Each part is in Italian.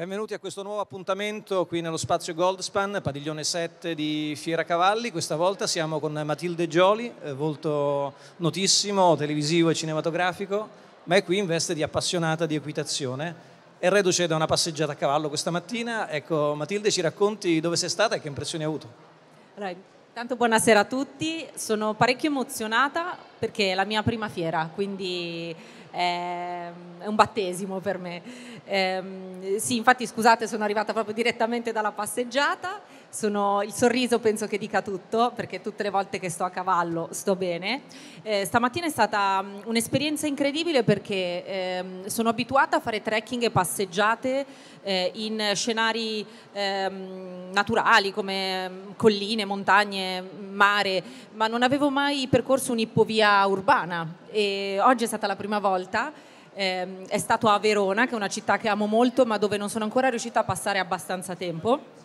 Benvenuti a questo nuovo appuntamento qui nello spazio Goldspan, padiglione 7 di Fiera Cavalli. Questa volta siamo con Matilde Gioli, eh, volto notissimo, televisivo e cinematografico, ma è qui in veste di appassionata di equitazione. È reduce da una passeggiata a cavallo questa mattina. Ecco, Matilde, ci racconti dove sei stata e che impressioni hai avuto? Allora, Tanto buonasera a tutti, sono parecchio emozionata perché è la mia prima fiera, quindi ehm, è un battesimo per me. Ehm, sì, infatti scusate, sono arrivata proprio direttamente dalla passeggiata sono, il sorriso penso che dica tutto, perché tutte le volte che sto a cavallo sto bene. Eh, stamattina è stata mm, un'esperienza incredibile perché ehm, sono abituata a fare trekking e passeggiate eh, in scenari ehm, naturali come mm, colline, montagne, mare, ma non avevo mai percorso un'ippovia urbana e oggi è stata la prima volta. Ehm, è stato a Verona, che è una città che amo molto, ma dove non sono ancora riuscita a passare abbastanza tempo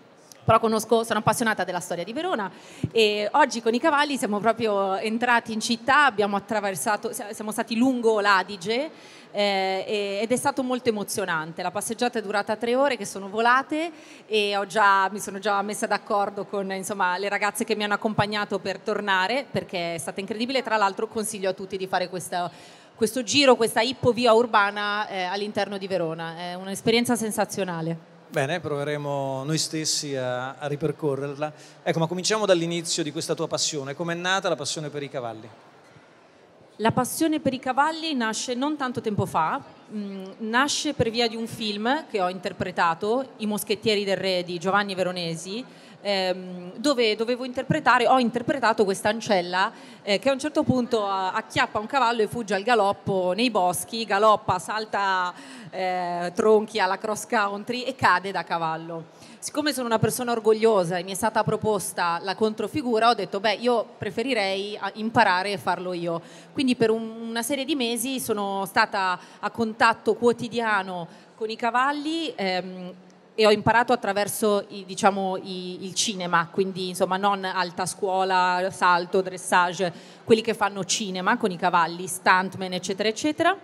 però conosco, sono appassionata della storia di Verona e oggi con i cavalli siamo proprio entrati in città, abbiamo attraversato, siamo stati lungo l'Adige eh, ed è stato molto emozionante. La passeggiata è durata tre ore che sono volate e già, mi sono già messa d'accordo con insomma, le ragazze che mi hanno accompagnato per tornare perché è stata incredibile. Tra l'altro consiglio a tutti di fare questa questo giro, questa ippo via urbana eh, all'interno di Verona. È un'esperienza sensazionale. Bene, proveremo noi stessi a, a ripercorrerla. Ecco, ma cominciamo dall'inizio di questa tua passione. Come è nata la passione per i cavalli? La passione per i cavalli nasce non tanto tempo fa, nasce per via di un film che ho interpretato, I moschettieri del re di Giovanni Veronesi, ehm, dove dovevo interpretare, ho interpretato questa ancella eh, che a un certo punto acchiappa un cavallo e fugge al galoppo nei boschi, galoppa, salta eh, tronchi alla cross country e cade da cavallo siccome sono una persona orgogliosa e mi è stata proposta la controfigura, ho detto, beh, io preferirei imparare e farlo io. Quindi per un, una serie di mesi sono stata a, con, contatto quotidiano con i cavalli ehm, e ho imparato attraverso i, diciamo, i, il cinema, quindi insomma non alta scuola, salto, dressage, quelli che fanno cinema con i cavalli, stuntman eccetera eccetera.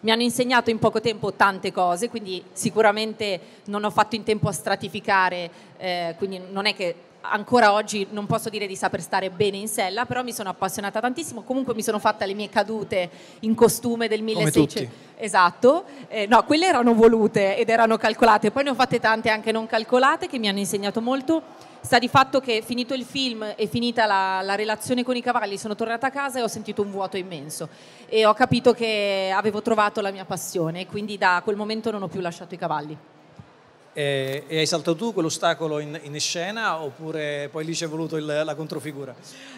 Mi hanno insegnato in poco tempo tante cose, quindi sicuramente non ho fatto in tempo a stratificare, eh, quindi non è che ancora oggi non posso dire di saper stare bene in sella, però mi sono appassionata tantissimo, comunque mi sono fatta le mie cadute in costume del 1600. Esatto, eh, no, quelle erano volute ed erano calcolate, poi ne ho fatte tante anche non calcolate che mi hanno insegnato molto. Sta di fatto che finito il film e finita la, la relazione con i cavalli sono tornata a casa e ho sentito un vuoto immenso e ho capito che avevo trovato la mia passione, quindi da quel momento non ho più lasciato i cavalli. E, e hai saltato tu quell'ostacolo in, in, scena oppure poi lì c'è voluto il, la controfigura?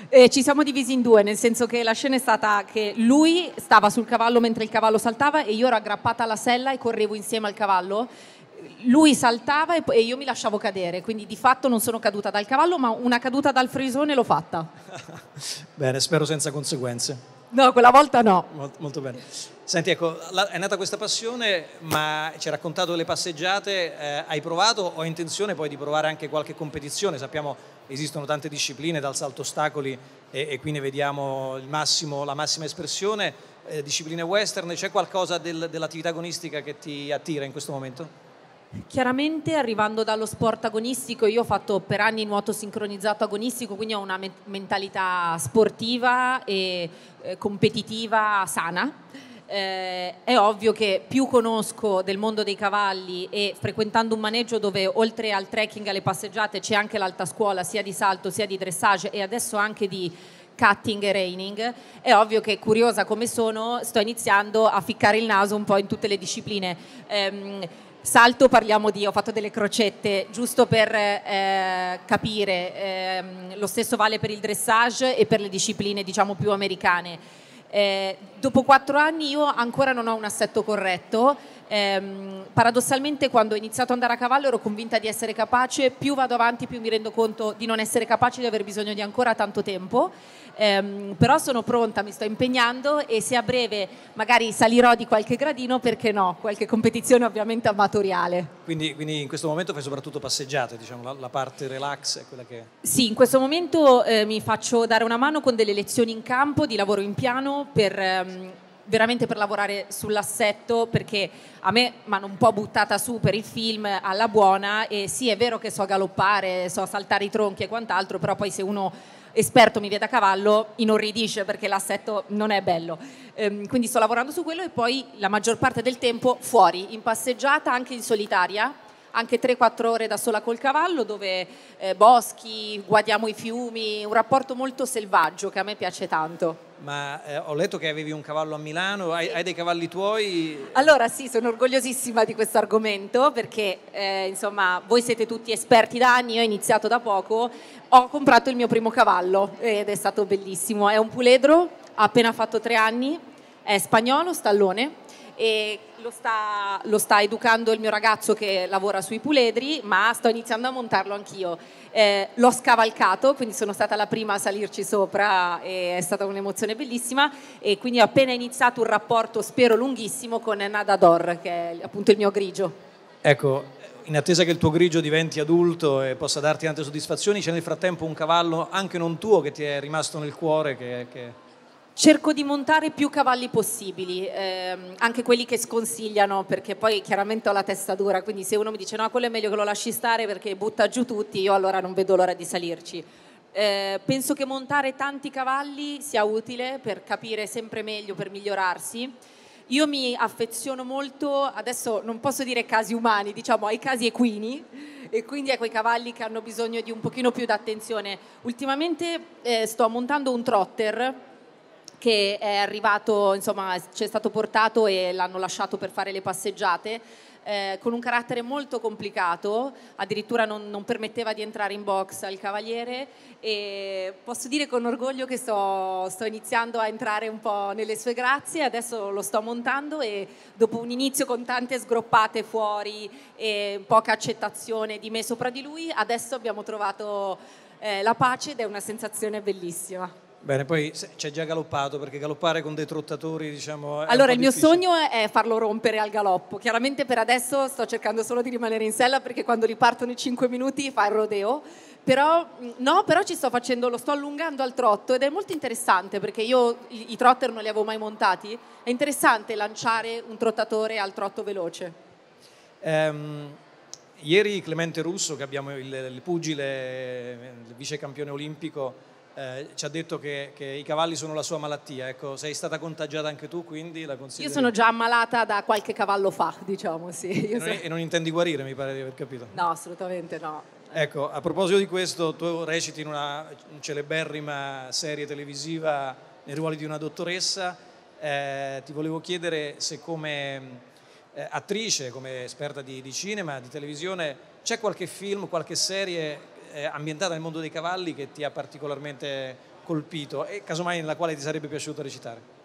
Eh, ci siamo divisi in due, nel senso che la scena è stata che lui stava sul cavallo mentre il cavallo saltava e io ero aggrappata alla sella e correvo insieme al cavallo lui saltava e, io mi lasciavo cadere, quindi di fatto non sono caduta dal cavallo, ma una caduta dal frisone l'ho fatta. Bene, spero senza conseguenze. No, quella volta no. Molto, molto bene. Senti, ecco, la, è nata questa passione, ma ci hai raccontato le passeggiate, eh, hai provato o hai intenzione poi di provare anche qualche competizione? Sappiamo esistono tante discipline, dal salto ostacoli e, e qui ne vediamo massimo, la massima espressione, eh, discipline western, c'è qualcosa del, dell'attività agonistica che ti attira in questo momento? Chiaramente arrivando dallo sport agonistico, io ho fatto per anni nuoto sincronizzato agonistico, quindi ho una mentalità sportiva e eh, competitiva sana. Eh, è ovvio che più conosco del mondo dei cavalli e frequentando un maneggio dove oltre al trekking e alle passeggiate c'è anche l'alta scuola sia di salto sia di dressage e adesso anche di cutting e reining, è ovvio che curiosa come sono sto iniziando a ficcare il naso un po' in tutte le discipline. Eh, salto parliamo di, ho fatto delle crocette, giusto per eh, capire, eh, lo stesso vale per il dressage e per le discipline diciamo più americane eh, dopo quattro anni io ancora non ho un assetto corretto. Eh, paradossalmente quando ho iniziato ad andare a cavallo ero convinta di essere capace, più vado avanti più mi rendo conto di non essere capace, di aver bisogno di ancora tanto tempo, eh, però sono pronta, mi sto impegnando e se a breve magari salirò di qualche gradino, perché no, qualche competizione ovviamente amatoriale. Quindi, quindi in questo momento fai soprattutto passeggiate, diciamo, la, la, parte relax è quella che... Sì, in questo momento eh, mi faccio dare una mano con delle lezioni in campo di lavoro in piano anno per ehm, veramente per lavorare sull'assetto perché a me mi hanno un po' buttata su per il film alla buona e sì è vero che so galoppare, so saltare i tronchi e quant'altro, però poi se uno esperto mi vede a cavallo inorridisce perché l'assetto non è bello. Ehm, quindi sto lavorando su quello e poi la maggior parte del tempo fuori, in passeggiata, anche in solitaria, anche 3-4 ore da sola col cavallo, dove eh, boschi, guardiamo i fiumi, un rapporto molto selvaggio che a me piace tanto. Ma eh, ho letto che avevi un cavallo a Milano, hai, hai, dei cavalli tuoi? Allora sì, sono orgogliosissima di questo argomento perché eh, insomma voi siete tutti esperti da anni, io ho iniziato da poco, ho comprato il mio primo cavallo ed è stato bellissimo, è un puledro, ha appena fatto tre anni, è spagnolo, stallone, e lo sta, lo sta, educando il mio ragazzo che lavora sui puledri, ma sto iniziando a montarlo anch'io. Eh, l'ho scavalcato, quindi sono stata la prima a salirci sopra e è stata un'emozione bellissima e quindi ho appena iniziato un rapporto, spero lunghissimo, con Nadador, che è appunto il mio grigio. Ecco, in attesa che il tuo grigio diventi adulto e possa darti tante soddisfazioni, c'è nel frattempo un cavallo, anche non tuo, che ti è rimasto nel cuore, che, che Cerco di montare più cavalli possibili, ehm, anche quelli che sconsigliano, perché poi chiaramente ho la testa dura, quindi se uno mi dice no, quello è meglio che lo lasci stare perché butta giù tutti, io allora non vedo l'ora di salirci. Eh, penso che montare tanti cavalli sia utile per capire sempre meglio, per migliorarsi. Io mi affeziono molto, adesso non posso dire casi umani, diciamo ai casi equini e quindi a quei cavalli che hanno bisogno di un pochino più d'attenzione. Ultimamente eh, sto montando un trotter che è arrivato, insomma, ci è stato portato e l'hanno lasciato per fare le passeggiate. Eh, con un carattere molto complicato, addirittura non, non, permetteva di entrare in box al cavaliere e posso dire con orgoglio che sto, sto, iniziando a entrare un po' nelle sue grazie, adesso lo sto montando e dopo un inizio con tante sgroppate fuori e poca accettazione di me sopra di lui, adesso abbiamo trovato eh, la pace ed è una sensazione bellissima. Bene, poi c'è già galoppato perché galoppare con dei trottatori, diciamo. allora, il mio sogno è farlo rompere al galoppo. Chiaramente per adesso sto cercando solo di rimanere in sella perché quando ripartono i 5 minuti fa il rodeo. Però, no, però ci sto facendo, lo sto allungando al trotto ed è molto interessante perché io i trotter non li avevo mai montati. È interessante lanciare un trottatore al trotto veloce. Um, ieri Clemente Russo, che abbiamo il, il pugile, il vice campione olimpico eh, ci ha detto che, che, i cavalli sono la sua malattia. Ecco, sei stata contagiata anche tu, quindi la consiglio. Io sono già ammalata da qualche cavallo fa, diciamo, sì. E non, e non intendi guarire, mi pare di aver capito. No, assolutamente no. Ecco, a proposito di questo, tu reciti in una celeberrima serie televisiva nei ruoli di una dottoressa. Eh, ti volevo chiedere se come eh, attrice, come esperta di, di cinema, di televisione, c'è qualche film, qualche serie eh, ambientata nel mondo dei cavalli che ti ha particolarmente colpito e casomai nella quale ti sarebbe piaciuto recitare?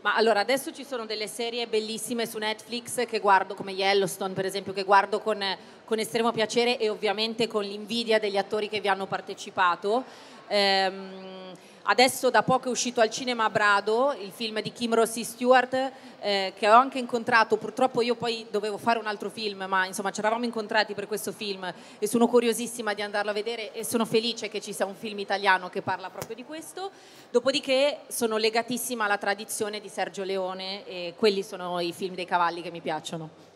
Ma allora adesso ci sono delle serie bellissime su Netflix che guardo come Yellowstone per esempio che guardo con, con estremo piacere e ovviamente con l'invidia degli attori che vi hanno partecipato. Ehm, adesso da poco è uscito al cinema Brado, il film di Kim Rossi Stewart, eh, che ho anche incontrato, purtroppo io poi dovevo fare un altro film, ma insomma ci eravamo incontrati per questo film e sono curiosissima di andarlo a vedere e sono felice che ci sia un film italiano che parla proprio di questo. Dopodiché sono legatissima alla tradizione di Sergio Leone e quelli sono i film dei cavalli che mi piacciono.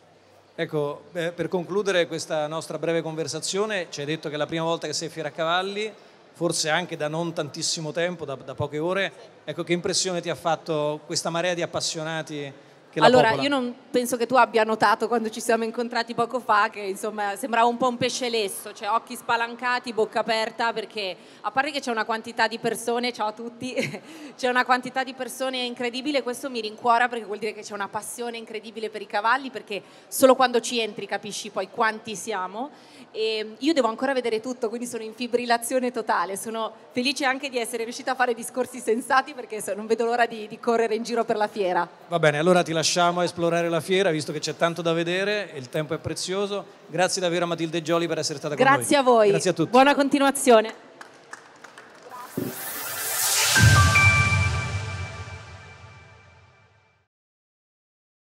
Ecco, per concludere questa nostra breve conversazione, ci hai detto che è la prima volta che sei a Fieracavalli, forse anche da non tantissimo tempo, da, da poche ore. Ecco, che impressione ti ha fatto questa marea di appassionati che la Allora, io non penso che tu abbia notato quando ci siamo incontrati poco fa che insomma sembrava un po' un pesce lesso, cioè occhi spalancati, bocca aperta, perché a parte che c'è una quantità di persone, ciao a tutti, c'è una quantità di persone incredibile, questo mi rincuora perché vuol dire che c'è una passione incredibile per i cavalli, perché solo quando ci entri capisci poi quanti siamo. E ehm, io devo ancora vedere tutto, quindi sono in fibrillazione totale, sono felice anche di essere riuscita a fare discorsi sensati perché non vedo l'ora di, di correre in giro per la fiera. Va bene, allora ti lascio lasciamo esplorare la fiera, visto che c'è tanto da vedere e il tempo è prezioso. Grazie davvero a Matilde Gioli per essere stata Grazie con noi. Grazie a voi. Grazie a tutti. Buona continuazione.